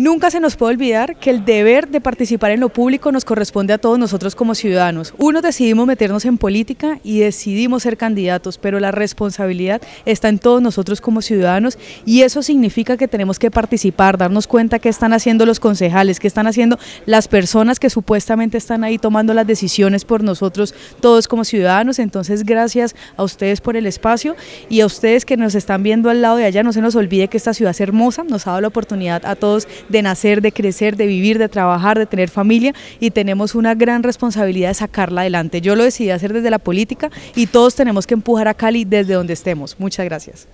Nunca se nos puede olvidar que el deber de participar en lo público nos corresponde a todos nosotros como ciudadanos. Uno decidimos meternos en política y decidimos ser candidatos, pero la responsabilidad está en todos nosotros como ciudadanos y eso significa que tenemos que participar, darnos cuenta qué están haciendo los concejales, qué están haciendo las personas que supuestamente están ahí tomando las decisiones por nosotros todos como ciudadanos. Entonces, gracias a ustedes por el espacio y a ustedes que nos están viendo al lado de allá, no se nos olvide que esta ciudad es hermosa, nos ha dado la oportunidad a todos de nacer, de crecer, de vivir, de trabajar, de tener familia y tenemos una gran responsabilidad de sacarla adelante. Yo lo decidí hacer desde la política y todos tenemos que empujar a Cali desde donde estemos. Muchas gracias.